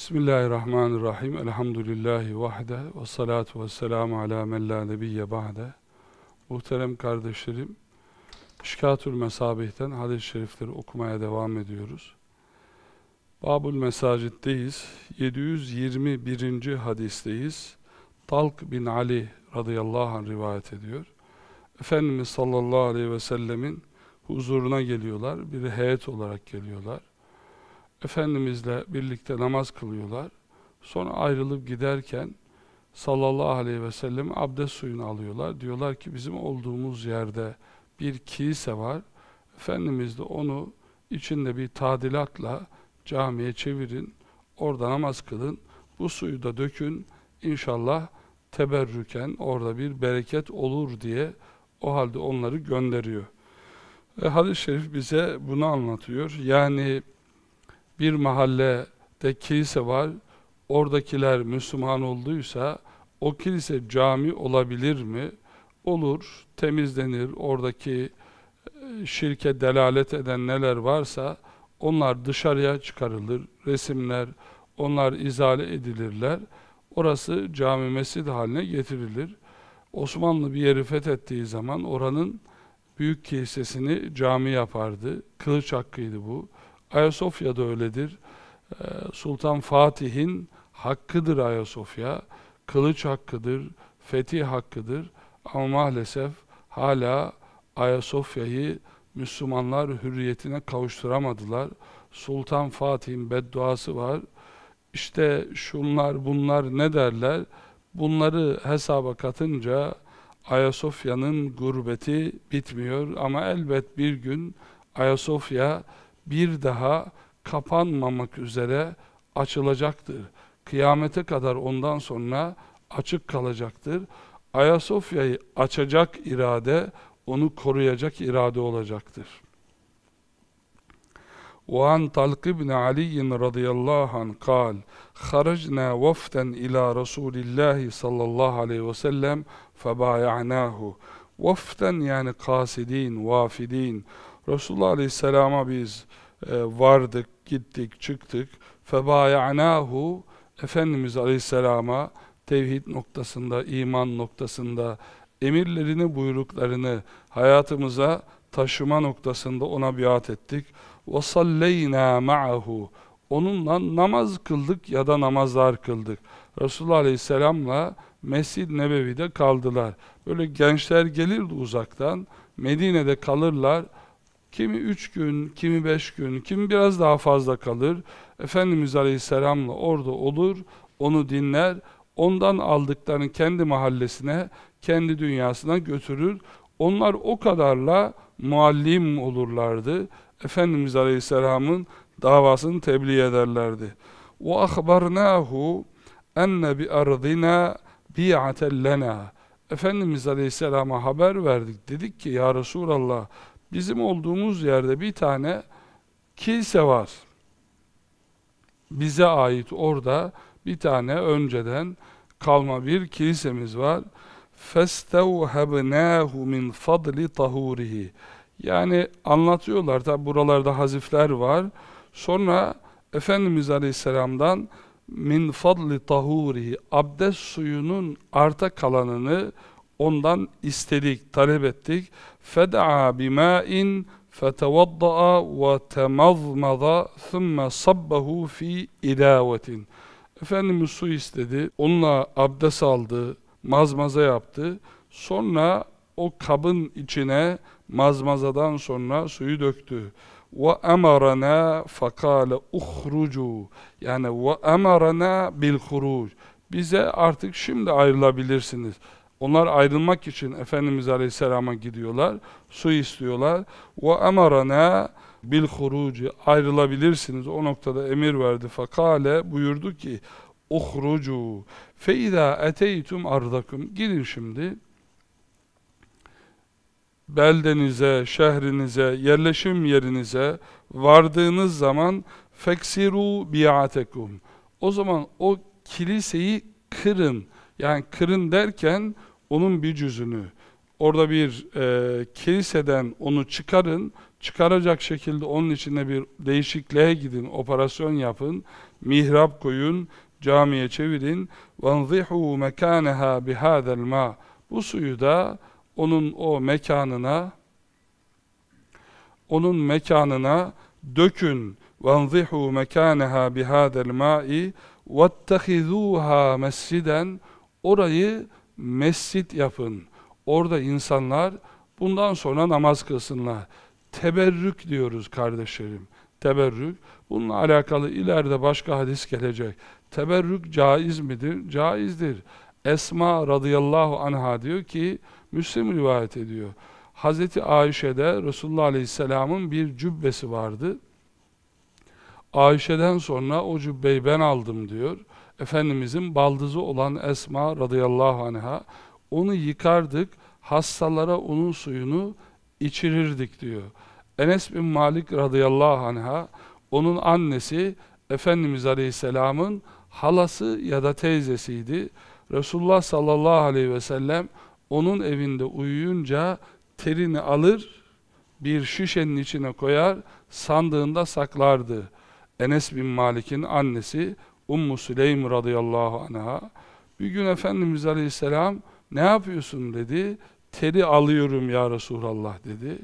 Bismillahirrahmanirrahim. Elhamdülillahi vahde ve salatu ve selamu ala men la nebiyye ba'de. Muhterem kardeşlerim, Şikatül Mesabih'ten hadis-i şerifleri okumaya devam ediyoruz. Babul Mesacid'deyiz. 721. hadisteyiz. Talk bin Ali radıyallahu anh rivayet ediyor. Efendimiz sallallahu aleyhi ve sellemin huzuruna geliyorlar. Bir heyet olarak geliyorlar. Efendimizle birlikte namaz kılıyorlar. Sonra ayrılıp giderken sallallahu aleyhi ve sellem abdest suyunu alıyorlar. Diyorlar ki bizim olduğumuz yerde bir kilise var. Efendimiz de onu içinde bir tadilatla camiye çevirin. Orada namaz kılın. Bu suyu da dökün. İnşallah teberrüken orada bir bereket olur diye o halde onları gönderiyor. E, Hadis-i şerif bize bunu anlatıyor. Yani bir mahallede kilise var, oradakiler Müslüman olduysa o kilise cami olabilir mi? Olur, temizlenir, oradaki e, şirke delalet eden neler varsa onlar dışarıya çıkarılır, resimler, onlar izale edilirler. Orası cami mescid haline getirilir. Osmanlı bir yeri fethettiği zaman oranın büyük kilisesini cami yapardı. Kılıç hakkıydı bu. Ayasofya da öyledir. Ee, Sultan Fatih'in hakkıdır Ayasofya. Kılıç hakkıdır, fetih hakkıdır. Ama maalesef hala Ayasofya'yı Müslümanlar hürriyetine kavuşturamadılar. Sultan Fatih'in bedduası var. İşte şunlar bunlar ne derler? Bunları hesaba katınca Ayasofya'nın gurbeti bitmiyor ama elbet bir gün Ayasofya bir daha kapanmamak üzere açılacaktır. Kıyamete kadar ondan sonra açık kalacaktır. Ayasofya'yı açacak irade, onu koruyacak irade olacaktır. وعن طلق بن علي رضي الله عنه قال خرجنا وفدا إلى رسول الله صلى الله عليه وسلم فبايعناه وفدا yani kasidin, vafidin Resulullah Aleyhisselam'a biz e, vardık, gittik, çıktık. Febayanahu Efendimiz Aleyhisselam'a tevhid noktasında, iman noktasında emirlerini, buyruklarını hayatımıza taşıma noktasında ona biat ettik. وَصَلَّيْنَا مَعَهُ Onunla namaz kıldık ya da namazlar kıldık. Resulullah Aleyhisselam'la Mescid-i Nebevi'de kaldılar. Böyle gençler gelirdi uzaktan, Medine'de kalırlar. Kimi üç gün, kimi beş gün, kimi biraz daha fazla kalır. Efendimiz Aleyhisselam'la orada olur, onu dinler, ondan aldıklarını kendi mahallesine, kendi dünyasına götürür. Onlar o kadarla muallim olurlardı. Efendimiz Aleyhisselam'ın davasını tebliğ ederlerdi. وَأَخْبَرْنَاهُ اَنَّ بِأَرْضِنَا بِيَعَةً لَنَا Efendimiz Aleyhisselam'a haber verdik. Dedik ki ya Resulallah Bizim olduğumuz yerde bir tane kilise var. Bize ait orada bir tane önceden kalma bir kilisemiz var. فَاسْتَوْهَبْنَاهُ مِنْ فَضْلِ طَهُورِهِ Yani anlatıyorlar, da buralarda hazifler var. Sonra Efendimiz Aleyhisselam'dan min fadli tahurihi abdest suyunun arta kalanını ondan istedik, talep ettik. فَدَعَا بِمَاءٍ ve وَتَمَضْمَضَ thumma sabbahu fi اِلَاوَةٍ Efendimiz su istedi, onunla abdest aldı, mazmaza yaptı. Sonra o kabın içine mazmazadan sonra suyu döktü. Ve emarana fakale uhrucu. Yani ve emarana bil huruc. Bize artık şimdi ayrılabilirsiniz. Onlar ayrılmak için Efendimiz Aleyhisselam'a gidiyorlar, su istiyorlar. Ve emarana bil hurucu ayrılabilirsiniz. O noktada emir verdi. Fakale buyurdu ki uhrucu fe izâ eteytum ardakum gidin şimdi beldenize, şehrinize, yerleşim yerinize vardığınız zaman feksiru bi'atekum. O zaman o kiliseyi kırın. Yani kırın derken onun bir cüzünü orada bir e, kiliseden onu çıkarın, çıkaracak şekilde onun içine bir değişikliğe gidin, operasyon yapın, mihrap koyun, camiye çevirin. وَنْضِحُوا مَكَانَهَا بِهَذَا الْمَا Bu suyu da onun o mekanına onun mekanına dökün. وَنْضِحُوا مَكَانَهَا بِهَذَا الْمَاءِ وَاتَّخِذُوهَا mesciden Orayı mescit yapın. Orada insanlar bundan sonra namaz kılsınlar. Teberrük diyoruz kardeşlerim. Teberrük. Bununla alakalı ileride başka hadis gelecek. Teberrük caiz midir? Caizdir. Esma radıyallahu anha diyor ki, Müslim rivayet ediyor. Hazreti Ayşe'de Resulullah Aleyhisselam'ın bir cübbesi vardı. Ayşe'den sonra o cübbeyi ben aldım diyor. Efendimizin baldızı olan Esma radıyallahu anha onu yıkardık, hastalara onun suyunu içirirdik diyor. Enes bin Malik radıyallahu anha onun annesi Efendimiz aleyhisselamın halası ya da teyzesiydi. Resulullah sallallahu aleyhi ve sellem onun evinde uyuyunca terini alır, bir şişenin içine koyar, sandığında saklardı. Enes bin Malik'in annesi Ummu Süleym radıyallahu anha bir gün Efendimiz aleyhisselam ne yapıyorsun dedi. Teri alıyorum ya Resulallah dedi.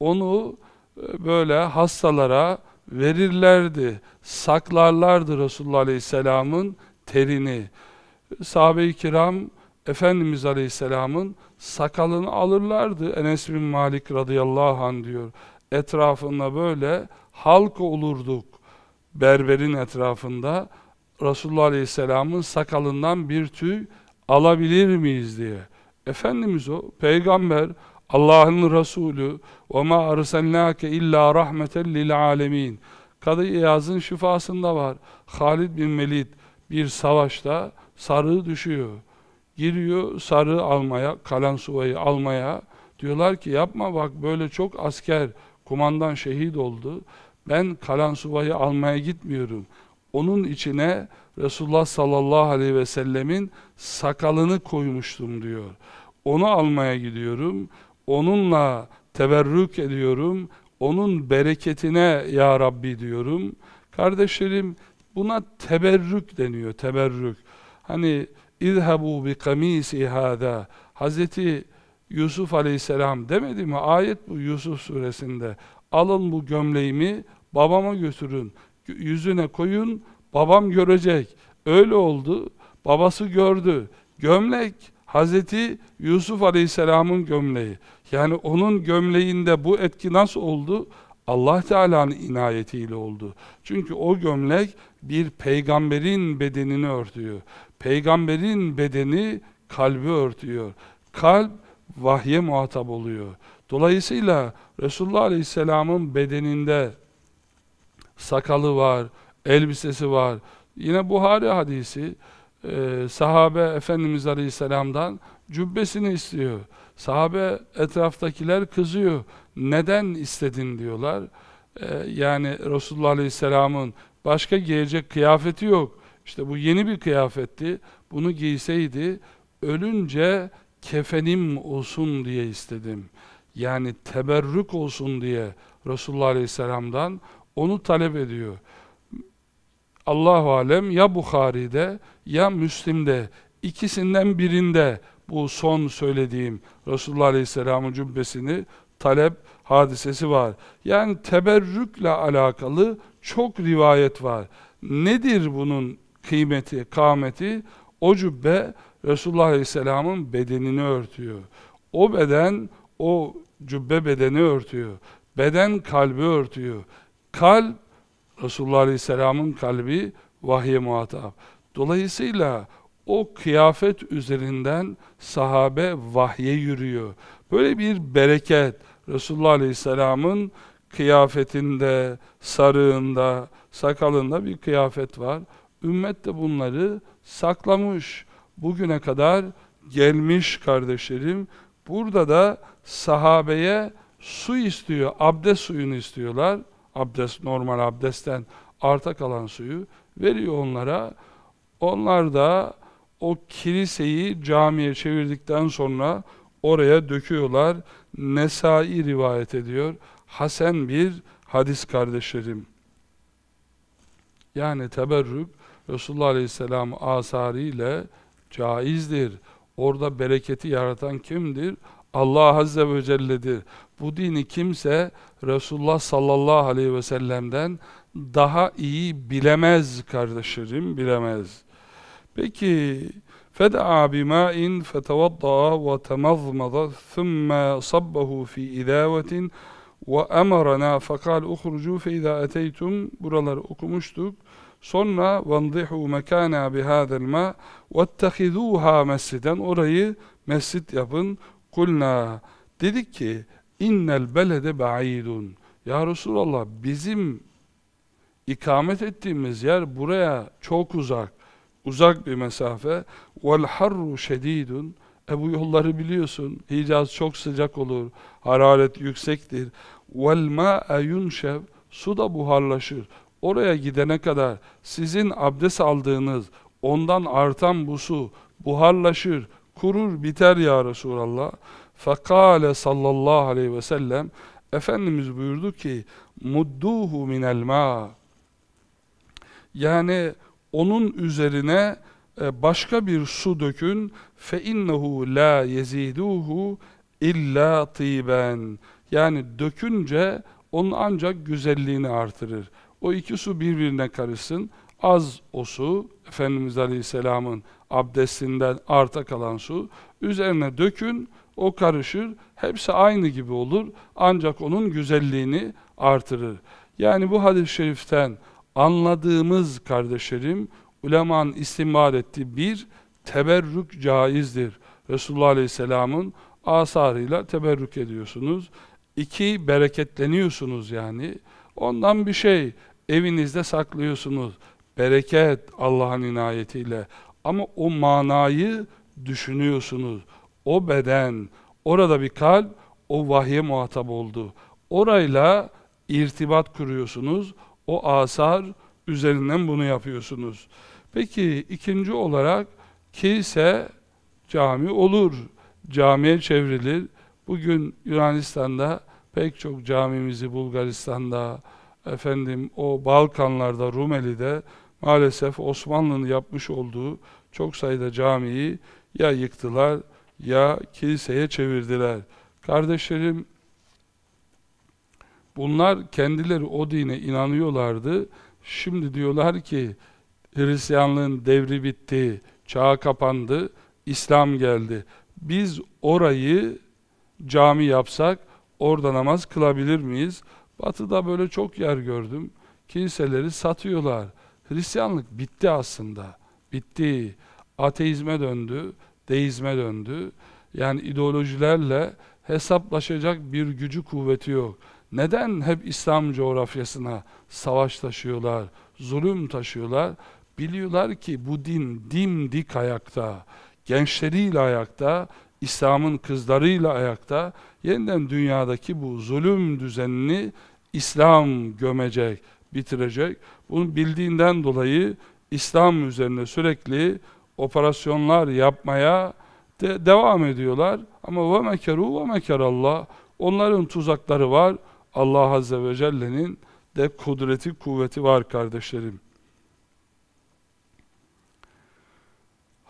Onu e, böyle hastalara verirlerdi, saklarlardı Resulullah aleyhisselamın terini. Sahabe-i kiram Efendimiz aleyhisselamın sakalını alırlardı. Enes bin Malik radıyallahu anh diyor. Etrafında böyle halk olurduk berberin etrafında Resulullah Aleyhisselam'ın sakalından bir tüy alabilir miyiz diye. Efendimiz o, peygamber, Allah'ın Resulü وَمَا أَرْسَلْنَاكَ اِلَّا رَحْمَةً لِلْعَالَمِينَ Kadı İyaz'ın şifasında var. Halid bin Melid bir savaşta sarığı düşüyor. Giriyor sarığı almaya, kalan suvayı almaya. Diyorlar ki yapma bak böyle çok asker, kumandan şehit oldu. Ben kalan suvayı almaya gitmiyorum.'' Onun içine Resulullah sallallahu aleyhi ve sellemin sakalını koymuştum diyor. Onu almaya gidiyorum. Onunla teberrük ediyorum. Onun bereketine ya Rabbi diyorum. Kardeşlerim buna teberrük deniyor. Teberrük. Hani izhebu bi kamisi hada. Hazreti Yusuf aleyhisselam demedi mi? Ayet bu Yusuf suresinde. Alın bu gömleğimi babama götürün yüzüne koyun, babam görecek. Öyle oldu, babası gördü. Gömlek, Hazreti Yusuf Aleyhisselam'ın gömleği. Yani onun gömleğinde bu etki nasıl oldu? Allah Teala'nın inayetiyle oldu. Çünkü o gömlek bir peygamberin bedenini örtüyor. Peygamberin bedeni kalbi örtüyor. Kalp vahye muhatap oluyor. Dolayısıyla Resulullah Aleyhisselam'ın bedeninde sakalı var, elbisesi var. Yine Buhari hadisi e, sahabe Efendimiz Aleyhisselam'dan cübbesini istiyor. Sahabe etraftakiler kızıyor. Neden istedin diyorlar. E, yani Resulullah Aleyhisselam'ın başka giyecek kıyafeti yok. İşte bu yeni bir kıyafetti. Bunu giyseydi ölünce kefenim olsun diye istedim. Yani teberrük olsun diye Resulullah Aleyhisselam'dan onu talep ediyor. Allahu alem ya Bukhari'de ya Müslim'de ikisinden birinde bu son söylediğim Resulullah Aleyhisselam'ın cübbesini talep hadisesi var. Yani teberrükle alakalı çok rivayet var. Nedir bunun kıymeti, kâmeti? O cübbe Resulullah Aleyhisselam'ın bedenini örtüyor. O beden, o cübbe bedeni örtüyor. Beden kalbi örtüyor. Kalp, Resulullah Aleyhisselam'ın kalbi vahye muhatap. Dolayısıyla o kıyafet üzerinden sahabe vahye yürüyor. Böyle bir bereket Resulullah Aleyhisselam'ın kıyafetinde, sarığında, sakalında bir kıyafet var. Ümmet de bunları saklamış. Bugüne kadar gelmiş kardeşlerim. Burada da sahabeye su istiyor, abdest suyunu istiyorlar abdest, normal abdestten arta kalan suyu veriyor onlara. Onlar da o kiliseyi camiye çevirdikten sonra oraya döküyorlar. Nesai rivayet ediyor. Hasan bir hadis kardeşlerim. Yani teberrük Resulullah Aleyhisselam asarıyla caizdir. Orada bereketi yaratan kimdir? Allah Azze ve Celle'dir bu dini kimse Resulullah sallallahu aleyhi ve sellem'den daha iyi bilemez kardeşlerim, bilemez. Peki, bima'in ve بِمَاءٍ thumma وَتَمَضْمَضَ fi صَبَّهُ ve اِذَاوَةٍ وَاَمَرَنَا فَقَالْ اُخْرُجُوا فَاِذَا اَتَيْتُمْ Buraları okumuştuk. Sonra وَنْضِحُوا مَكَانَا بِهَذَا الْمَا وَاتَّخِذُوهَا مَسْجِدًا Orayı mescit yapın. قُلْنَا Dedik ki innel belede ba'idun ya Resulallah bizim ikamet ettiğimiz yer buraya çok uzak uzak bir mesafe vel harru şedidun e bu yolları biliyorsun Hicaz çok sıcak olur hararet yüksektir vel ma'e yunşev su da buharlaşır oraya gidene kadar sizin abdest aldığınız ondan artan bu su buharlaşır kurur biter ya Resulallah Fakale sallallahu aleyhi ve sellem Efendimiz buyurdu ki mudduhu minel ma yani onun üzerine e, başka bir su dökün fe innehu la yeziduhu illa tiben yani dökünce onun ancak güzelliğini artırır. O iki su birbirine karışsın. Az o su, Efendimiz Aleyhisselam'ın abdestinden arta kalan su, üzerine dökün, o karışır, hepsi aynı gibi olur ancak onun güzelliğini artırır. Yani bu hadis-i şeriften anladığımız kardeşlerim, ulemanın istimal ettiği bir, teberrük caizdir. Resulullah Aleyhisselam'ın asarıyla teberrük ediyorsunuz. İki, bereketleniyorsunuz yani. Ondan bir şey evinizde saklıyorsunuz. Bereket Allah'ın inayetiyle. Ama o manayı düşünüyorsunuz o beden, orada bir kalp o vahye muhatap oldu. Orayla irtibat kuruyorsunuz. O asar üzerinden bunu yapıyorsunuz. Peki ikinci olarak kilise cami olur. Camiye çevrilir. Bugün Yunanistan'da pek çok camimizi Bulgaristan'da, efendim o Balkanlarda, Rumeli'de maalesef Osmanlı'nın yapmış olduğu çok sayıda camiyi ya yıktılar ya kiliseye çevirdiler. Kardeşlerim, bunlar kendileri o dine inanıyorlardı. Şimdi diyorlar ki, Hristiyanlığın devri bitti, çağa kapandı, İslam geldi. Biz orayı cami yapsak, orada namaz kılabilir miyiz? Batı'da böyle çok yer gördüm. Kiliseleri satıyorlar. Hristiyanlık bitti aslında. Bitti. Ateizme döndü deizme döndü. Yani ideolojilerle hesaplaşacak bir gücü kuvveti yok. Neden hep İslam coğrafyasına savaş taşıyorlar, zulüm taşıyorlar? Biliyorlar ki bu din dimdik ayakta, gençleriyle ayakta, İslam'ın kızlarıyla ayakta. Yeniden dünyadaki bu zulüm düzenini İslam gömecek, bitirecek. Bunu bildiğinden dolayı İslam üzerine sürekli operasyonlar yapmaya de devam ediyorlar. Ama ve mekeru ve Allah Onların tuzakları var. Allah Azze ve Celle'nin de kudreti, kuvveti var kardeşlerim.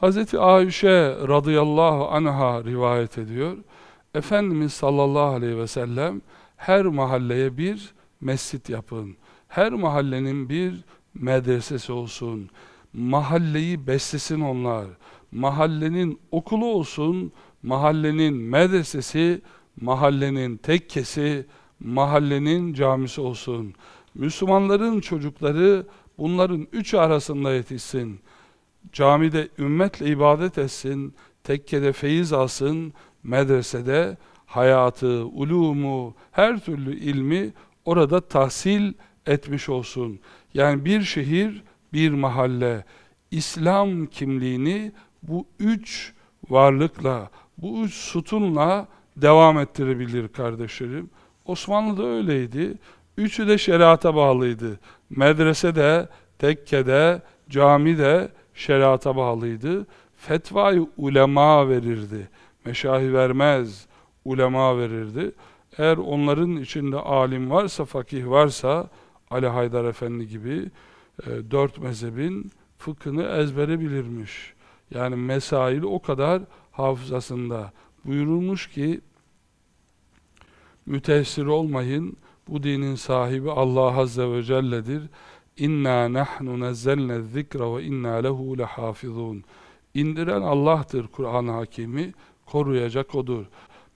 Hz. Ayşe radıyallahu anha rivayet ediyor. Efendimiz sallallahu aleyhi ve sellem her mahalleye bir mescit yapın. Her mahallenin bir medresesi olsun mahalleyi beslesin onlar. Mahallenin okulu olsun, mahallenin medresesi, mahallenin tekkesi, mahallenin camisi olsun. Müslümanların çocukları bunların üçü arasında yetişsin. Camide ümmetle ibadet etsin, tekkede feyiz alsın, medresede hayatı, ulumu, her türlü ilmi orada tahsil etmiş olsun. Yani bir şehir bir mahalle İslam kimliğini bu üç varlıkla, bu üç sütunla devam ettirebilir kardeşlerim. Osmanlı da öyleydi. Üçü de şeriata bağlıydı. Medrese de, tekke de, cami de şeriata bağlıydı. Fetvayı ulema verirdi. Meşahi vermez, ulema verirdi. Eğer onların içinde alim varsa, fakih varsa, Ali Haydar Efendi gibi, e, dört mezhebin fıkhını ezbere bilirmiş. Yani mesail o kadar hafızasında buyurulmuş ki mütesir olmayın bu dinin sahibi Allah Azze ve Celle'dir. İnna nahnu nezzelne zikra ve inna lehu lehafizun. İndiren Allah'tır Kur'an hakimi, koruyacak odur.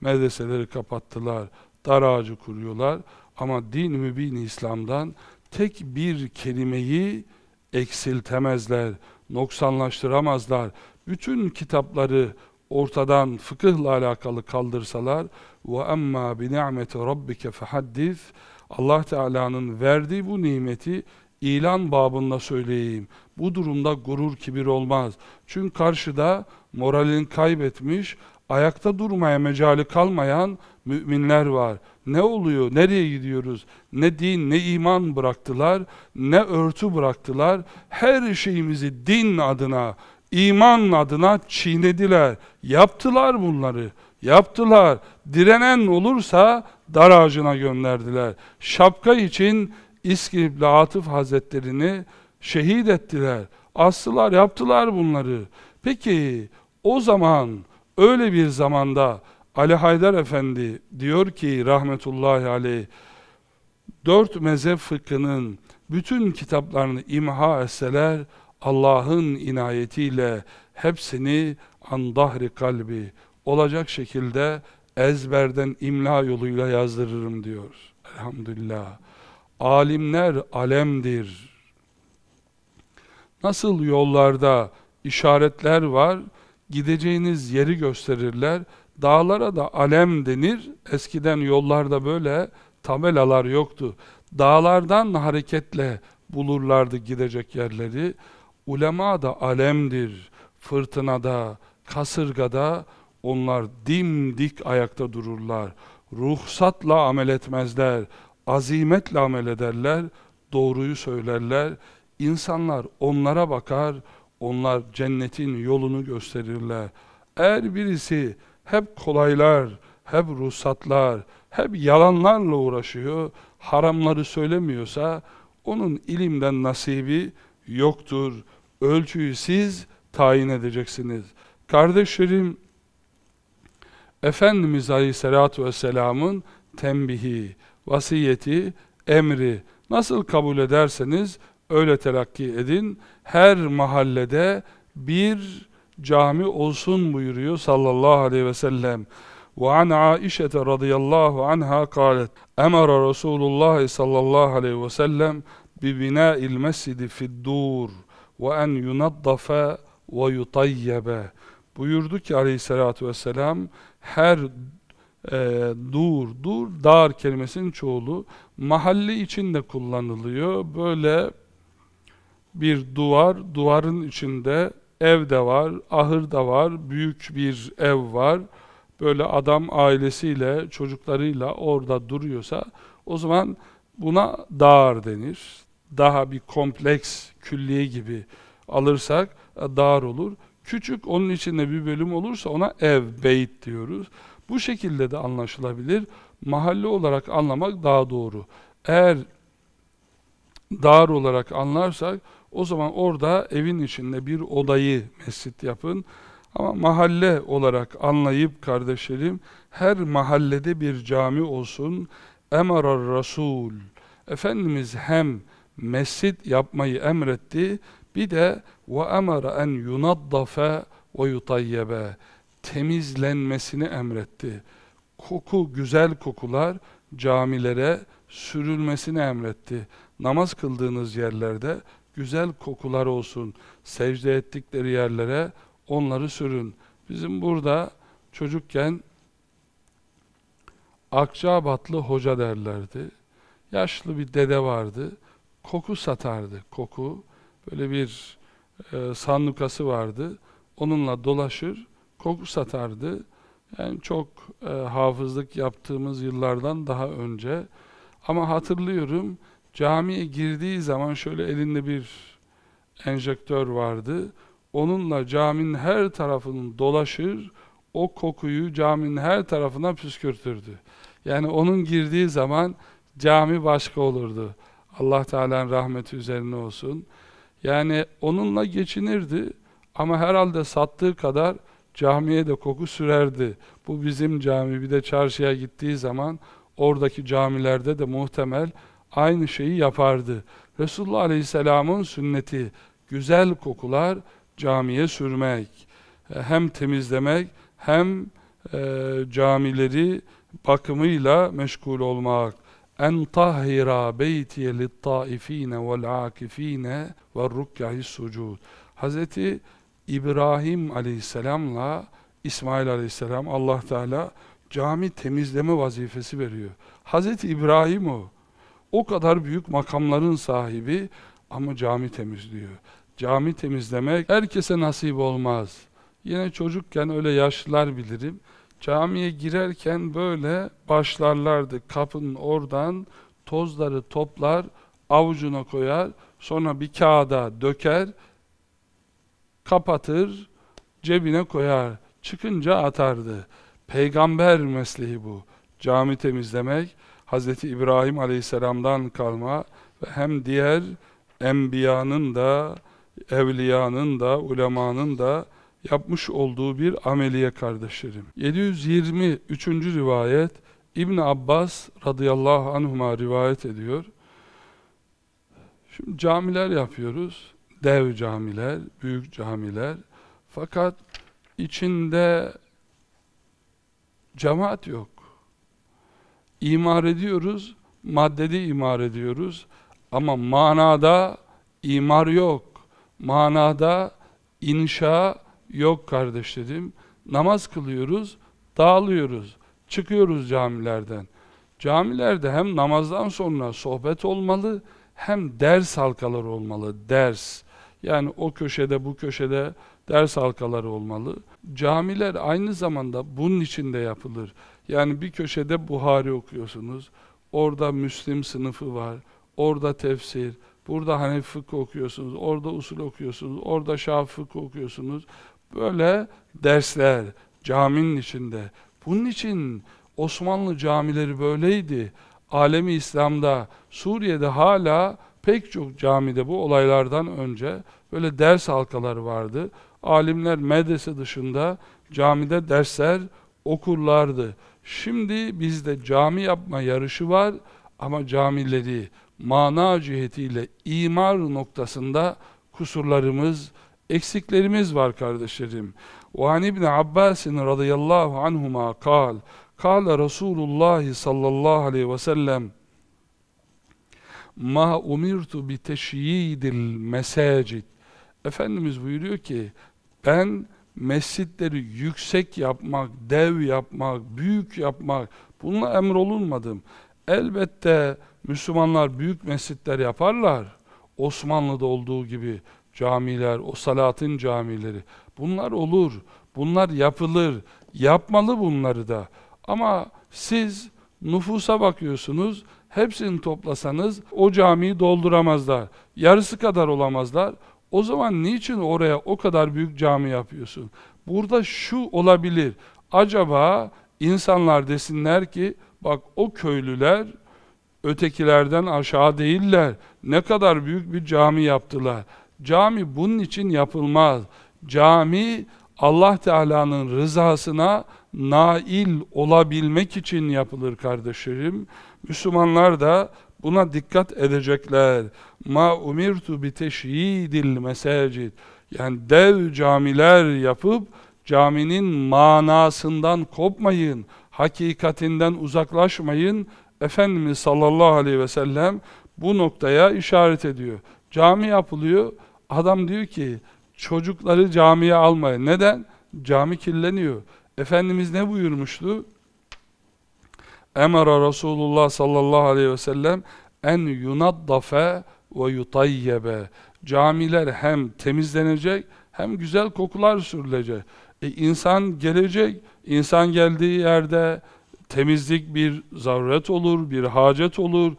Medreseleri kapattılar, dar ağacı kuruyorlar ama din mübin İslam'dan tek bir kelimeyi eksiltemezler, noksanlaştıramazlar. Bütün kitapları ortadan fıkıhla alakalı kaldırsalar ve emma bi ni'meti rabbike fehaddis Allah Teala'nın verdiği bu nimeti ilan babında söyleyeyim. Bu durumda gurur kibir olmaz. Çünkü karşıda moralini kaybetmiş, ayakta durmaya mecali kalmayan müminler var. Ne oluyor? Nereye gidiyoruz? Ne din, ne iman bıraktılar, ne örtü bıraktılar. Her şeyimizi din adına, iman adına çiğnediler. Yaptılar bunları. Yaptılar. Direnen olursa dar ağacına gönderdiler. Şapka için İskilipli Atıf Hazretlerini şehit ettiler. Astılar, yaptılar bunları. Peki o zaman öyle bir zamanda Ali Haydar Efendi diyor ki rahmetullahi aleyh dört mezhep fıkhının bütün kitaplarını imha etseler Allah'ın inayetiyle hepsini andahri kalbi olacak şekilde ezberden imla yoluyla yazdırırım diyor. Elhamdülillah. Alimler alemdir. Nasıl yollarda işaretler var, gideceğiniz yeri gösterirler Dağlara da alem denir. Eskiden yollarda böyle tabelalar yoktu. Dağlardan hareketle bulurlardı gidecek yerleri. Ulema da alemdir. Fırtınada, kasırgada onlar dimdik ayakta dururlar. Ruhsatla amel etmezler. Azimetle amel ederler. Doğruyu söylerler. İnsanlar onlara bakar. Onlar cennetin yolunu gösterirler. Eğer birisi hep kolaylar, hep ruhsatlar, hep yalanlarla uğraşıyor, haramları söylemiyorsa onun ilimden nasibi yoktur. Ölçüyü siz tayin edeceksiniz. Kardeşlerim, Efendimiz Aleyhisselatü Vesselam'ın tembihi, vasiyeti, emri nasıl kabul ederseniz öyle telakki edin. Her mahallede bir cami olsun buyuruyor sallallahu aleyhi ve sellem. Ve وعن عائشة رضي الله kâlet. قالت أمر رسول aleyhi ve sellem عليه وسلم ببناء المسجد ve الدور وأن ve ويطيب buyurdu ki aleyhissalatü vesselam her e, dur, dur, dar kelimesinin çoğulu mahalle içinde kullanılıyor. Böyle bir duvar, duvarın içinde Ev de var, ahır da var, büyük bir ev var. Böyle adam ailesiyle, çocuklarıyla orada duruyorsa o zaman buna dağar denir. Daha bir kompleks, külliye gibi alırsak e, dağar olur. Küçük onun içinde bir bölüm olursa ona ev, beyt diyoruz. Bu şekilde de anlaşılabilir. Mahalle olarak anlamak daha doğru. Eğer dar olarak anlarsak o zaman orada evin içinde bir odayı mescit yapın. Ama mahalle olarak anlayıp kardeşlerim her mahallede bir cami olsun. Emarar Rasul. Efendimiz hem mescit yapmayı emretti bir de ve emara en yunaddafe ve yutayyebe temizlenmesini emretti. Koku, güzel kokular camilere sürülmesini emretti. Namaz kıldığınız yerlerde güzel kokular olsun. Secde ettikleri yerlere onları sürün. Bizim burada çocukken Akçabatlı hoca derlerdi. Yaşlı bir dede vardı. Koku satardı. Koku böyle bir e, sandukası vardı. Onunla dolaşır, koku satardı. Yani çok e, hafızlık yaptığımız yıllardan daha önce. Ama hatırlıyorum Camiye girdiği zaman şöyle elinde bir enjektör vardı. Onunla caminin her tarafını dolaşır, o kokuyu caminin her tarafına püskürtürdü. Yani onun girdiği zaman cami başka olurdu. Allah Teala'nın rahmeti üzerine olsun. Yani onunla geçinirdi ama herhalde sattığı kadar camiye de koku sürerdi. Bu bizim cami bir de çarşıya gittiği zaman oradaki camilerde de muhtemel aynı şeyi yapardı. Resulullah Aleyhisselam'ın sünneti güzel kokular camiye sürmek, e, hem temizlemek hem e, camileri bakımıyla meşgul olmak. En tahira tahhira beytiye taifine vel akifine ve rukkahi sucud. Hazreti İbrahim aleyhisselamla İsmail aleyhisselam Allah Teala cami temizleme vazifesi veriyor. Hazreti İbrahim o. O kadar büyük makamların sahibi ama cami temizliyor. Cami temizlemek herkese nasip olmaz. Yine çocukken öyle yaşlılar bilirim. Camiye girerken böyle başlarlardı. Kapının oradan tozları toplar, avucuna koyar, sonra bir kağıda döker, kapatır, cebine koyar. Çıkınca atardı. Peygamber mesleği bu. Cami temizlemek Hazreti İbrahim aleyhisselamdan kalma ve hem diğer enbiyanın da, evliyanın da, ulemanın da yapmış olduğu bir ameliye kardeşlerim. 723. rivayet İbn Abbas radıyallahu anhuma rivayet ediyor. Şimdi camiler yapıyoruz. Dev camiler, büyük camiler. Fakat içinde cemaat yok imar ediyoruz, maddede imar ediyoruz ama manada imar yok. Manada inşa yok kardeş dedim. Namaz kılıyoruz, dağılıyoruz, çıkıyoruz camilerden. Camilerde hem namazdan sonra sohbet olmalı hem ders halkaları olmalı, ders. Yani o köşede bu köşede ders halkaları olmalı. Camiler aynı zamanda bunun için de yapılır. Yani bir köşede Buhari okuyorsunuz, orada Müslim sınıfı var, orada tefsir, burada hani fıkı okuyorsunuz, orada usul okuyorsunuz, orada şafık okuyorsunuz. Böyle dersler caminin içinde. Bunun için Osmanlı camileri böyleydi. Alemi İslam'da, Suriye'de hala pek çok camide bu olaylardan önce böyle ders halkaları vardı. Alimler medrese dışında camide dersler okurlardı. Şimdi bizde cami yapma yarışı var ama camileri mana cihetiyle imar noktasında kusurlarımız, eksiklerimiz var kardeşlerim. وعن ابن عباس رضي الله عنهما kal, قال رسول الله صلى الله عليه وسلم ma umirtu bi teşyidil mesacid Efendimiz buyuruyor ki ben mescitleri yüksek yapmak, dev yapmak, büyük yapmak bununla emrolunmadım. Elbette Müslümanlar büyük mescitler yaparlar. Osmanlı'da olduğu gibi camiler, o salatin camileri. Bunlar olur, bunlar yapılır, yapmalı bunları da. Ama siz nüfusa bakıyorsunuz, hepsini toplasanız o camiyi dolduramazlar. Yarısı kadar olamazlar. O zaman niçin oraya o kadar büyük cami yapıyorsun? Burada şu olabilir. Acaba insanlar desinler ki bak o köylüler ötekilerden aşağı değiller. Ne kadar büyük bir cami yaptılar. Cami bunun için yapılmaz. Cami Allah Teala'nın rızasına nail olabilmek için yapılır kardeşlerim. Müslümanlar da Buna dikkat edecekler. Ma umirtu bi teşyidil mesacid. Yani dev camiler yapıp caminin manasından kopmayın, hakikatinden uzaklaşmayın. Efendimiz sallallahu aleyhi ve sellem bu noktaya işaret ediyor. Cami yapılıyor, adam diyor ki çocukları camiye almayın. Neden? Cami kirleniyor. Efendimiz ne buyurmuştu? emara Resulullah sallallahu aleyhi ve sellem en yunaddafe ve yutayyebe. Camiler hem temizlenecek hem güzel kokular sürülecek. E, insan gelecek, insan geldiği yerde temizlik bir zaruret olur, bir hacet olur.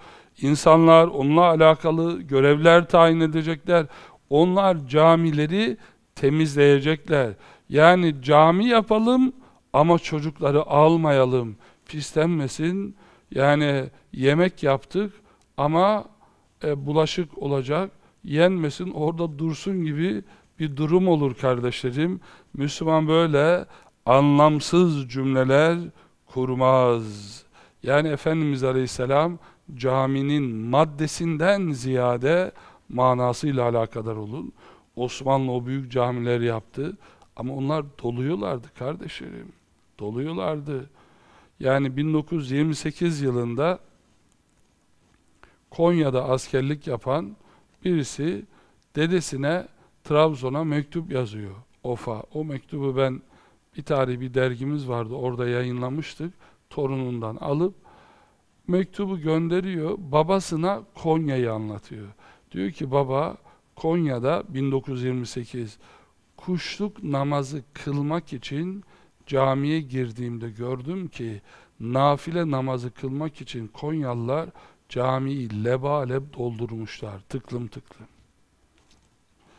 insanlar onunla alakalı görevler tayin edecekler. Onlar camileri temizleyecekler. Yani cami yapalım ama çocukları almayalım pislenmesin. Yani yemek yaptık ama e, bulaşık olacak, yenmesin, orada dursun gibi bir durum olur kardeşlerim. Müslüman böyle anlamsız cümleler kurmaz. Yani Efendimiz Aleyhisselam caminin maddesinden ziyade manasıyla alakadar olun. Osmanlı o büyük camileri yaptı ama onlar doluyorlardı kardeşlerim. Doluyorlardı. Yani 1928 yılında Konya'da askerlik yapan birisi dedesine Trabzon'a mektup yazıyor. Ofa. O mektubu ben bir tarihi bir dergimiz vardı. Orada yayınlamıştık. Torunundan alıp mektubu gönderiyor. Babasına Konya'yı anlatıyor. Diyor ki baba Konya'da 1928 kuşluk namazı kılmak için Camiye girdiğimde gördüm ki nafile namazı kılmak için Konyalılar camiyi lebalep doldurmuşlar. Tıklım tıklım.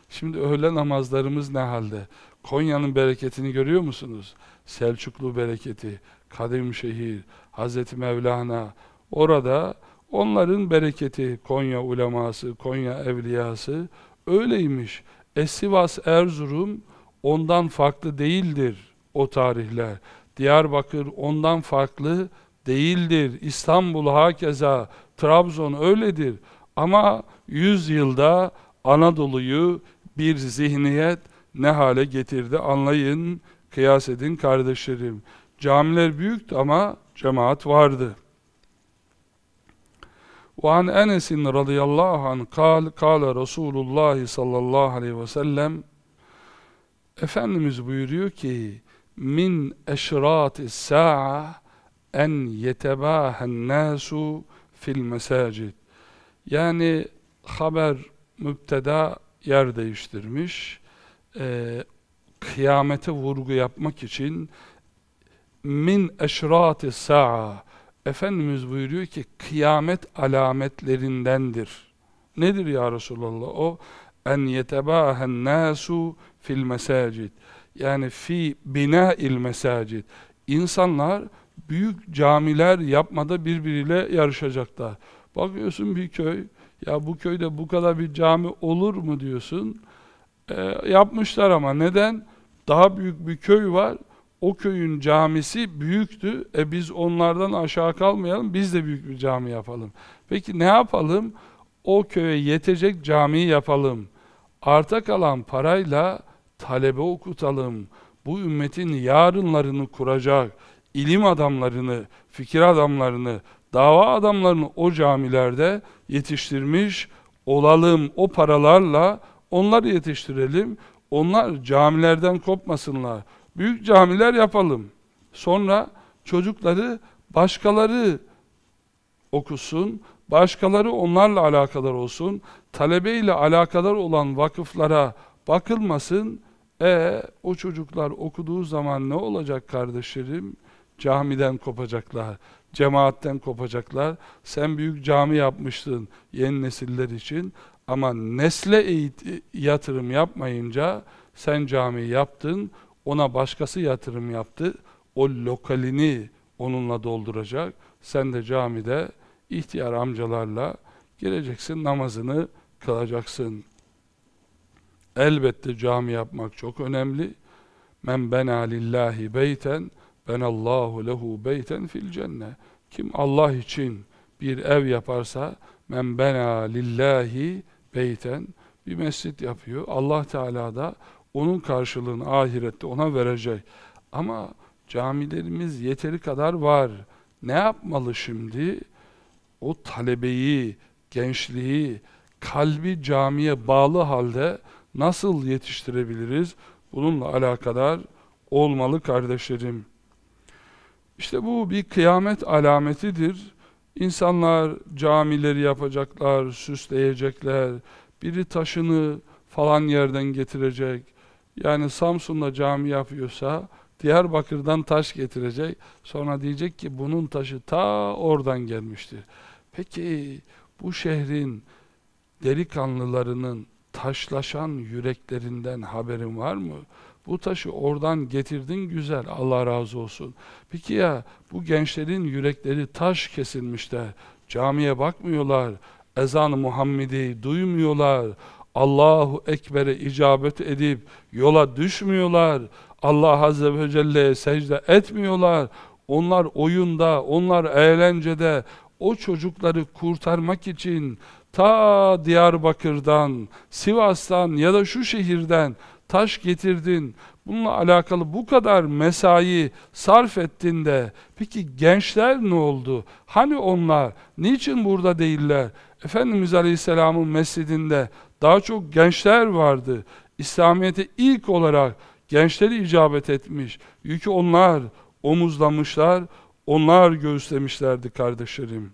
Şimdi öğle namazlarımız ne halde? Konya'nın bereketini görüyor musunuz? Selçuklu bereketi, kadim şehir, Hazreti Mevlana. Orada onların bereketi, Konya uleması, Konya evliyası öyleymiş. Esivas Erzurum ondan farklı değildir o tarihler. Diyarbakır ondan farklı değildir. İstanbul hakeza, Trabzon öyledir. Ama yılda Anadolu'yu bir zihniyet ne hale getirdi anlayın, kıyas edin kardeşlerim. Camiler büyüktü ama cemaat vardı. وعن أنس رضي الله عنه قال قال رسول الله sallallahu aleyhi ve sellem Efendimiz buyuruyor ki min eşratis sa'a en yetebâhen nâsu fil mesacid. Yani haber müpteda yer değiştirmiş. E, kıyamete vurgu yapmak için min eşrati sa'a Efendimiz buyuruyor ki kıyamet alametlerindendir. Nedir ya Resulallah o? En yetebâhen nâsu fil mesacid yani fi bina il mesacid insanlar büyük camiler yapmada birbiriyle yarışacaklar. Bakıyorsun bir köy, ya bu köyde bu kadar bir cami olur mu diyorsun. E, yapmışlar ama neden? Daha büyük bir köy var, o köyün camisi büyüktü, e biz onlardan aşağı kalmayalım, biz de büyük bir cami yapalım. Peki ne yapalım? O köye yetecek camiyi yapalım. Arta kalan parayla talebe okutalım. Bu ümmetin yarınlarını kuracak ilim adamlarını, fikir adamlarını, dava adamlarını o camilerde yetiştirmiş olalım. O paralarla onları yetiştirelim. Onlar camilerden kopmasınlar. Büyük camiler yapalım. Sonra çocukları başkaları okusun, başkaları onlarla alakadar olsun, talebeyle alakadar olan vakıflara bakılmasın, e o çocuklar okuduğu zaman ne olacak kardeşlerim? Camiden kopacaklar, cemaatten kopacaklar. Sen büyük cami yapmıştın yeni nesiller için ama nesle yatırım yapmayınca sen cami yaptın, ona başkası yatırım yaptı. O lokalini onunla dolduracak. Sen de camide ihtiyar amcalarla geleceksin namazını kılacaksın. Elbette cami yapmak çok önemli. Men bena lillahi beyten Allahu lehu beyten fil cenne. Kim Allah için bir ev yaparsa men bena lillahi beyten bir mescit yapıyor. Allah Teala da onun karşılığını ahirette ona verecek. Ama camilerimiz yeteri kadar var. Ne yapmalı şimdi? O talebeyi, gençliği, kalbi camiye bağlı halde nasıl yetiştirebiliriz? Bununla alakadar olmalı kardeşlerim. İşte bu bir kıyamet alametidir. İnsanlar camileri yapacaklar, süsleyecekler. Biri taşını falan yerden getirecek. Yani Samsun'da cami yapıyorsa Diyarbakır'dan taş getirecek. Sonra diyecek ki bunun taşı ta oradan gelmiştir. Peki bu şehrin delikanlılarının taşlaşan yüreklerinden haberin var mı? Bu taşı oradan getirdin güzel, Allah razı olsun. Peki ya bu gençlerin yürekleri taş kesilmiş de camiye bakmıyorlar, ezan-ı Muhammedi'yi duymuyorlar, Allahu Ekber'e icabet edip yola düşmüyorlar, Allah Azze ve Celle'ye secde etmiyorlar, onlar oyunda, onlar eğlencede, o çocukları kurtarmak için ta Diyarbakır'dan, Sivas'tan ya da şu şehirden taş getirdin, bununla alakalı bu kadar mesai sarf ettin de, peki gençler ne oldu? Hani onlar, niçin burada değiller? Efendimiz Aleyhisselam'ın mescidinde daha çok gençler vardı. İslamiyet'e ilk olarak gençleri icabet etmiş. Çünkü onlar omuzlamışlar, onlar göğüslemişlerdi kardeşlerim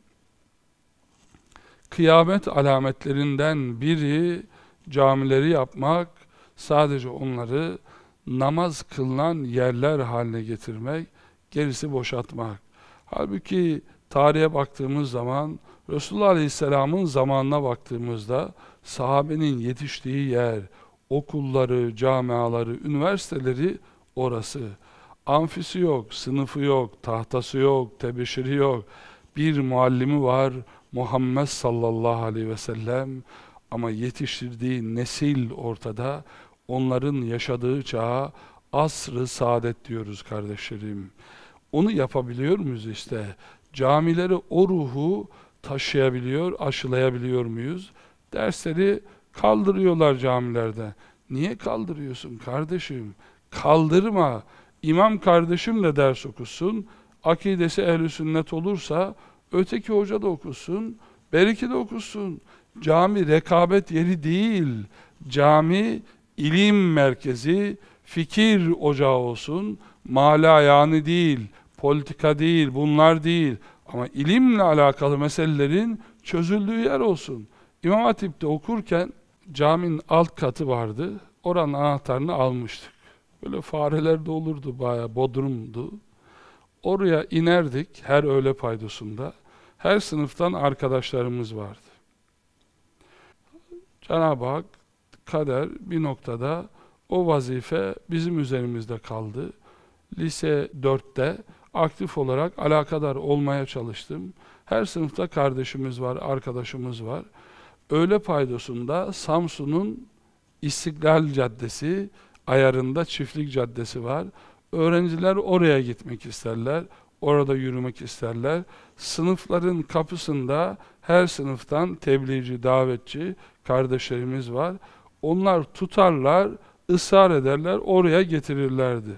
kıyamet alametlerinden biri camileri yapmak, sadece onları namaz kılınan yerler haline getirmek, gerisi boşaltmak. Halbuki tarihe baktığımız zaman, Resulullah Aleyhisselam'ın zamanına baktığımızda sahabenin yetiştiği yer, okulları, camiaları, üniversiteleri orası. Amfisi yok, sınıfı yok, tahtası yok, tebeşiri yok. Bir muallimi var, Muhammed sallallahu aleyhi ve sellem ama yetiştirdiği nesil ortada onların yaşadığı çağa asrı saadet diyoruz kardeşlerim. Onu yapabiliyor muyuz işte? Camileri o ruhu taşıyabiliyor, aşılayabiliyor muyuz? Dersleri kaldırıyorlar camilerde. Niye kaldırıyorsun kardeşim? Kaldırma. İmam kardeşimle ders okusun. Akidesi ehl sünnet olursa Öteki hoca da okusun, beriki de okusun. Cami rekabet yeri değil. Cami ilim merkezi, fikir ocağı olsun. Mala yani değil, politika değil, bunlar değil. Ama ilimle alakalı meselelerin çözüldüğü yer olsun. İmam Hatip'te okurken caminin alt katı vardı. Oranın anahtarını almıştık. Böyle fareler de olurdu bayağı, bodrumdu. Oraya inerdik her öğle paydosunda. Her sınıftan arkadaşlarımız vardı. Cenab-ı Hak kader bir noktada o vazife bizim üzerimizde kaldı. Lise 4'te aktif olarak alakadar olmaya çalıştım. Her sınıfta kardeşimiz var, arkadaşımız var. Öğle paydosunda Samsun'un İstiklal Caddesi ayarında Çiftlik Caddesi var. Öğrenciler oraya gitmek isterler, orada yürümek isterler. Sınıfların kapısında her sınıftan tebliğci, davetçi kardeşlerimiz var. Onlar tutarlar, ısrar ederler, oraya getirirlerdi.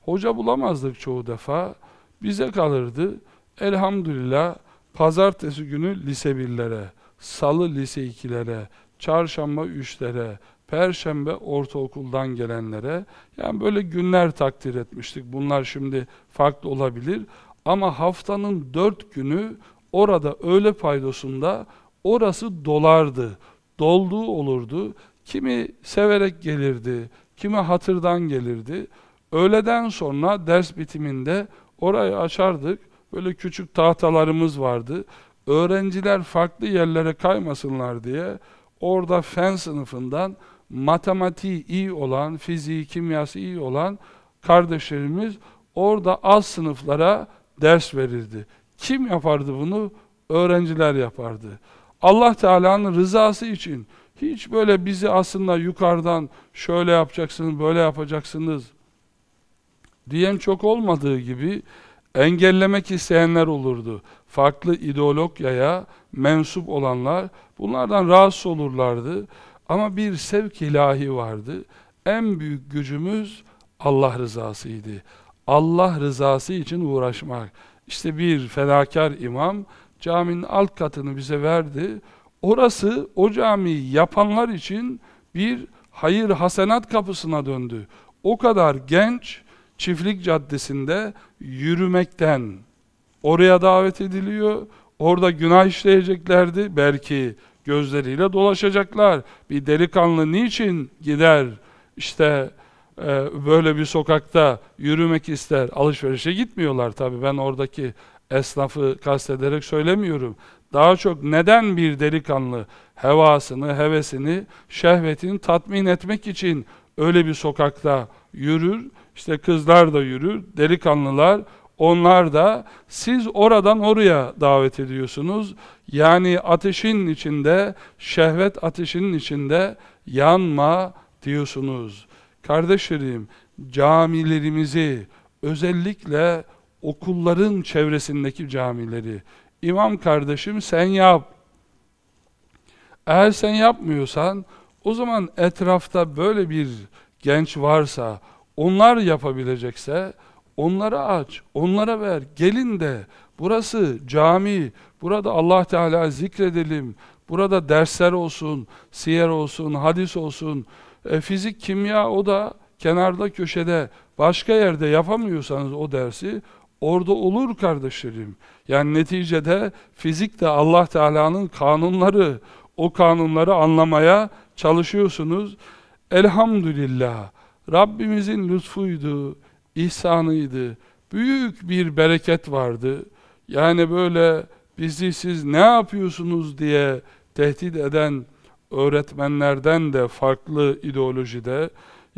Hoca bulamazdık çoğu defa, bize kalırdı. Elhamdülillah pazartesi günü lise 1'lere, salı lise 2'lere, çarşamba 3'lere, Perşembe ortaokuldan gelenlere yani böyle günler takdir etmiştik. Bunlar şimdi farklı olabilir ama haftanın dört günü orada öğle paydosunda orası dolardı. Dolduğu olurdu. Kimi severek gelirdi, kimi hatırdan gelirdi. Öğleden sonra ders bitiminde orayı açardık. Böyle küçük tahtalarımız vardı. Öğrenciler farklı yerlere kaymasınlar diye orada fen sınıfından matematiği iyi olan, fiziği, kimyası iyi olan kardeşlerimiz orada az sınıflara ders verirdi. Kim yapardı bunu? Öğrenciler yapardı. Allah Teala'nın rızası için hiç böyle bizi aslında yukarıdan şöyle yapacaksınız, böyle yapacaksınız diyen çok olmadığı gibi engellemek isteyenler olurdu. Farklı ideologyaya mensup olanlar bunlardan rahatsız olurlardı. Ama bir sevk ilahi vardı. En büyük gücümüz Allah rızasıydı. Allah rızası için uğraşmak. İşte bir fedakar imam caminin alt katını bize verdi. Orası o camiyi yapanlar için bir hayır hasenat kapısına döndü. O kadar genç çiftlik caddesinde yürümekten oraya davet ediliyor. Orada günah işleyeceklerdi. Belki gözleriyle dolaşacaklar. Bir delikanlı niçin gider işte e, böyle bir sokakta yürümek ister? Alışverişe gitmiyorlar tabi. ben oradaki esnafı kastederek söylemiyorum. Daha çok neden bir delikanlı hevasını, hevesini, şehvetini tatmin etmek için öyle bir sokakta yürür? İşte kızlar da yürür, delikanlılar onlar da siz oradan oraya davet ediyorsunuz. Yani ateşin içinde, şehvet ateşinin içinde yanma diyorsunuz. Kardeşlerim, camilerimizi özellikle okulların çevresindeki camileri imam kardeşim sen yap. Eğer sen yapmıyorsan o zaman etrafta böyle bir genç varsa onlar yapabilecekse Onlara aç, onlara ver. Gelin de burası cami, burada Allah Teala zikredelim. Burada dersler olsun, siyer olsun, hadis olsun. E, fizik, kimya o da kenarda köşede başka yerde yapamıyorsanız o dersi orada olur kardeşlerim. Yani neticede fizik de Allah Teala'nın kanunları. O kanunları anlamaya çalışıyorsunuz. Elhamdülillah. Rabbimizin lütfuydu ihsanıydı. Büyük bir bereket vardı. Yani böyle bizi siz ne yapıyorsunuz diye tehdit eden öğretmenlerden de farklı ideolojide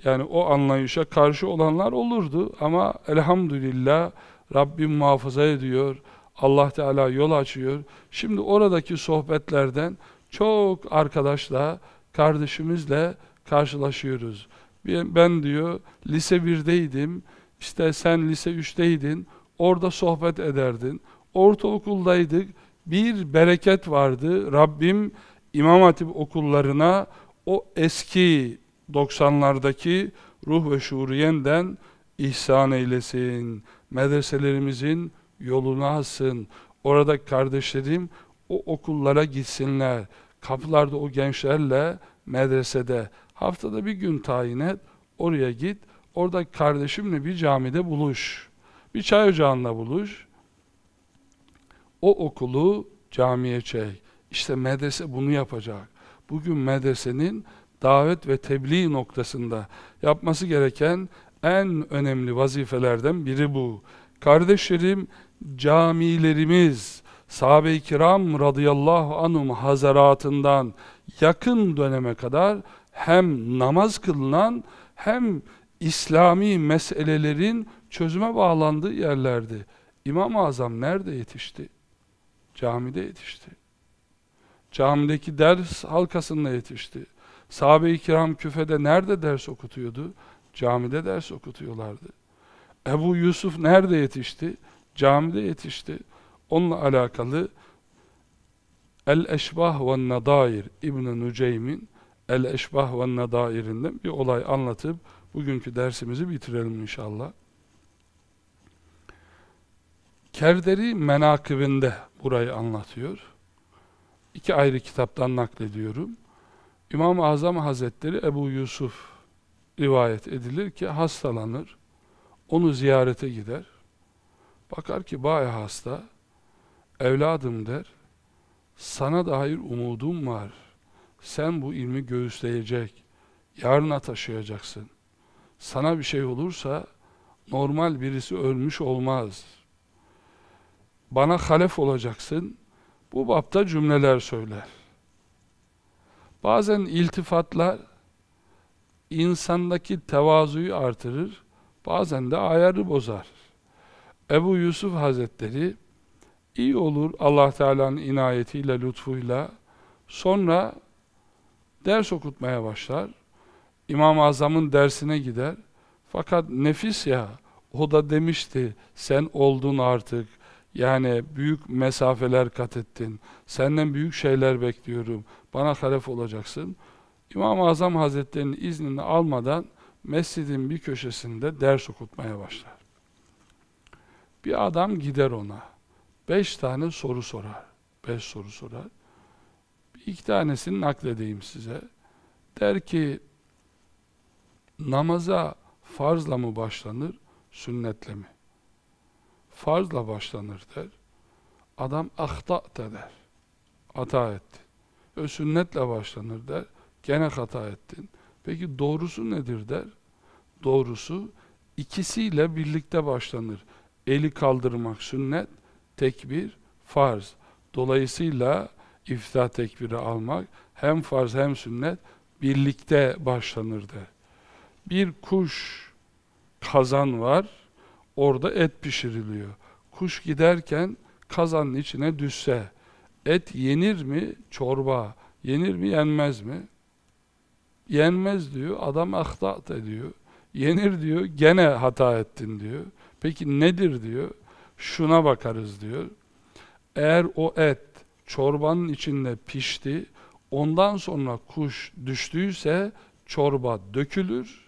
yani o anlayışa karşı olanlar olurdu ama elhamdülillah Rabbim muhafaza ediyor. Allah Teala yol açıyor. Şimdi oradaki sohbetlerden çok arkadaşla, kardeşimizle karşılaşıyoruz. Ben diyor lise 1'deydim. İşte sen lise 3'teydin, orada sohbet ederdin, ortaokuldaydık, bir bereket vardı. Rabbim İmam Hatip okullarına o eski 90'lardaki ruh ve şuuru yeniden ihsan eylesin. Medreselerimizin yoluna alsın. Orada kardeşlerim o okullara gitsinler. Kapılarda o gençlerle medresede haftada bir gün tayin et, oraya git orada kardeşimle bir camide buluş, bir çay ocağında buluş, o okulu camiye çek. İşte medrese bunu yapacak. Bugün medresenin davet ve tebliğ noktasında yapması gereken en önemli vazifelerden biri bu. Kardeşlerim, camilerimiz, sahabe-i kiram radıyallahu anhum hazaratından yakın döneme kadar hem namaz kılınan hem İslami meselelerin çözüme bağlandığı yerlerdi. İmam-ı Azam nerede yetişti? Camide yetişti. Camideki ders halkasında yetişti. Sahabe-i kiram küfede nerede ders okutuyordu? Camide ders okutuyorlardı. Ebu Yusuf nerede yetişti? Camide yetişti. Onunla alakalı El-Eşbah ve Nadair İbn-i Nüceym'in El-Eşbah ve Nadair'inden bir olay anlatıp Bugünkü dersimizi bitirelim inşallah. Kerderi menakıbinde burayı anlatıyor. İki ayrı kitaptan naklediyorum. İmam-ı Azam Hazretleri Ebu Yusuf rivayet edilir ki hastalanır. Onu ziyarete gider. Bakar ki bay hasta. Evladım der. Sana dair umudum var. Sen bu ilmi göğüsleyecek. Yarına taşıyacaksın.'' sana bir şey olursa normal birisi ölmüş olmaz. Bana halef olacaksın. Bu bapta cümleler söyler. Bazen iltifatlar insandaki tevazuyu artırır, bazen de ayarı bozar. Ebu Yusuf Hazretleri iyi olur Allah Teala'nın inayetiyle, lütfuyla sonra ders okutmaya başlar. İmam-ı Azam'ın dersine gider. Fakat nefis ya, o da demişti, sen oldun artık. Yani büyük mesafeler kat ettin. Senden büyük şeyler bekliyorum. Bana halef olacaksın. İmam-ı Azam Hazretleri'nin iznini almadan mescidin bir köşesinde ders okutmaya başlar. Bir adam gider ona. Beş tane soru sorar. Beş soru sorar. İki tanesini nakledeyim size. Der ki namaza farzla mı başlanır, sünnetle mi? Farzla başlanır der. Adam ahta der. Hata etti. Ö sünnetle başlanır der. Gene hata ettin. Peki doğrusu nedir der. Doğrusu ikisiyle birlikte başlanır. Eli kaldırmak sünnet, tekbir farz. Dolayısıyla iftah tekbiri almak hem farz hem sünnet birlikte başlanır der. Bir kuş kazan var, orada et pişiriliyor. Kuş giderken kazanın içine düşse, et yenir mi çorba, yenir mi yenmez mi? Yenmez diyor, adam ahtat ediyor. Yenir diyor, gene hata ettin diyor. Peki nedir diyor? Şuna bakarız diyor. Eğer o et çorbanın içinde pişti, ondan sonra kuş düştüyse çorba dökülür,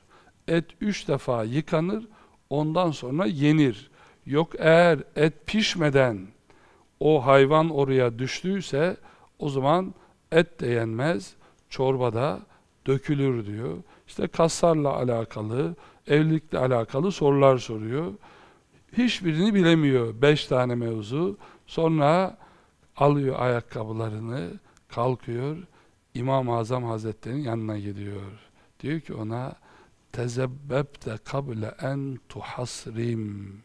et üç defa yıkanır, ondan sonra yenir. Yok eğer et pişmeden o hayvan oraya düştüyse o zaman et de yenmez, çorbada dökülür diyor. İşte kaslarla alakalı, evlilikle alakalı sorular soruyor. Hiçbirini bilemiyor beş tane mevzu. Sonra alıyor ayakkabılarını, kalkıyor, İmam-ı Azam Hazretleri'nin yanına gidiyor. Diyor ki ona, tezebbebte kable en tuhasrim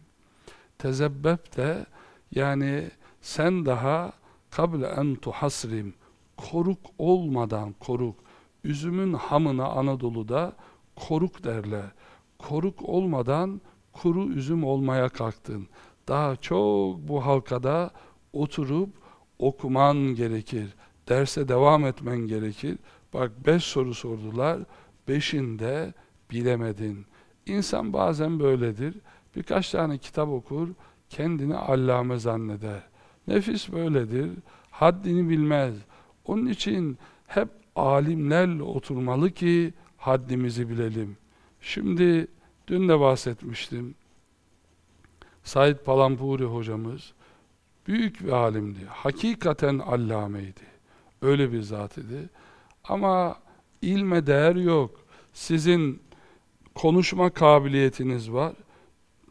tezebbebte yani sen daha kable en tuhasrim koruk olmadan koruk üzümün hamına Anadolu'da koruk derler koruk olmadan kuru üzüm olmaya kalktın daha çok bu halkada oturup okuman gerekir derse devam etmen gerekir bak beş soru sordular beşinde bilemedin. İnsan bazen böyledir. Birkaç tane kitap okur, kendini allame zanneder. Nefis böyledir, haddini bilmez. Onun için hep alimlerle oturmalı ki haddimizi bilelim. Şimdi dün de bahsetmiştim. Said Palampuri hocamız büyük bir alimdi. Hakikaten allameydi. Öyle bir zat idi. Ama ilme değer yok. Sizin konuşma kabiliyetiniz var.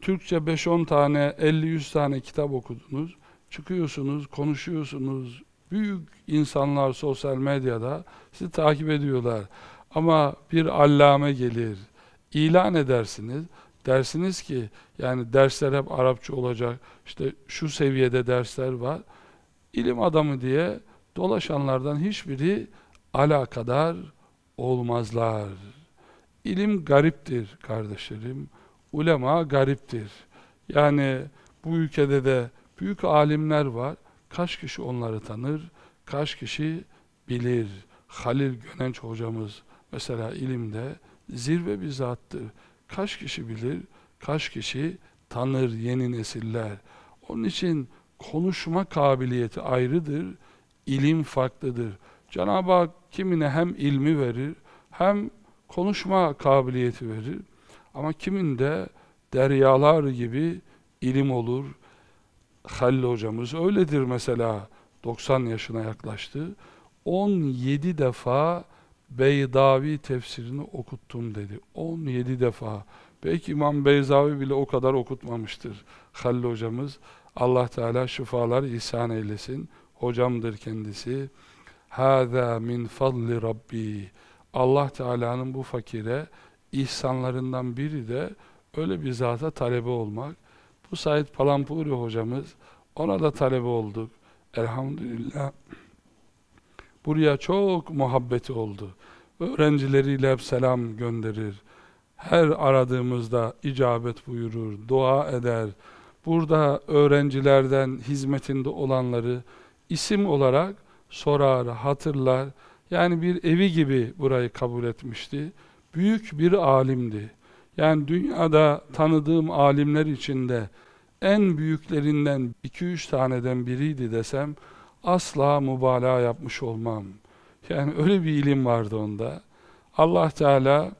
Türkçe 5-10 tane, 50-100 tane kitap okudunuz. Çıkıyorsunuz, konuşuyorsunuz. Büyük insanlar sosyal medyada sizi takip ediyorlar. Ama bir allame gelir, ilan edersiniz. Dersiniz ki, yani dersler hep Arapça olacak, işte şu seviyede dersler var. İlim adamı diye dolaşanlardan hiçbiri alakadar olmazlar. İlim gariptir kardeşlerim. Ulema gariptir. Yani bu ülkede de büyük alimler var. Kaç kişi onları tanır? Kaç kişi bilir? Halil Gönenç hocamız mesela ilimde zirve bir zattır. Kaç kişi bilir? Kaç kişi tanır yeni nesiller? Onun için konuşma kabiliyeti ayrıdır. ilim farklıdır. Cenab-ı Hak kimine hem ilmi verir hem konuşma kabiliyeti verir. Ama kimin de deryalar gibi ilim olur. Halil hocamız öyledir mesela 90 yaşına yaklaştı. 17 defa Beydavi tefsirini okuttum dedi. 17 defa. Belki İmam Beyzavi bile o kadar okutmamıştır Halil hocamız. Allah Teala şifalar ihsan eylesin. Hocamdır kendisi. Hâzâ min fadli rabbi. Allah Teala'nın bu fakire ihsanlarından biri de öyle bir zata talebe olmak. Bu Said Palampuri hocamız, ona da talebe olduk. Elhamdülillah. Buraya çok muhabbeti oldu. Öğrencileriyle hep selam gönderir. Her aradığımızda icabet buyurur, dua eder. Burada öğrencilerden hizmetinde olanları isim olarak sorar, hatırlar. Yani bir evi gibi burayı kabul etmişti. Büyük bir alimdi. Yani dünyada tanıdığım alimler içinde en büyüklerinden 2-3 taneden biriydi desem asla mübalağa yapmış olmam. Yani öyle bir ilim vardı onda. Allah Teala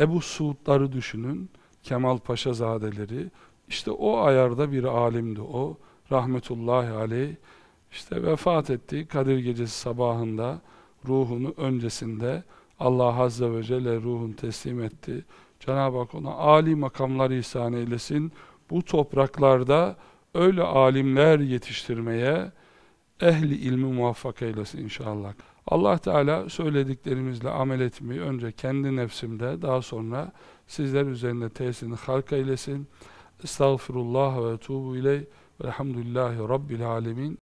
Ebu Suudları düşünün, Kemal Paşa zadeleri. İşte o ayarda bir alimdi o. Rahmetullahi aleyh. İşte vefat etti Kadir Gecesi sabahında ruhunu öncesinde Allah Azze ve Celle ruhunu teslim etti. Cenab-ı Hak ona âli makamlar ihsan eylesin. Bu topraklarda öyle alimler yetiştirmeye ehli ilmi muvaffak eylesin inşallah. Allah Teala söylediklerimizle amel etmeyi önce kendi nefsimde daha sonra sizler üzerinde tesirini halk eylesin. Estağfirullah ve etubu ileyh. Velhamdülillahi Rabbil alemin.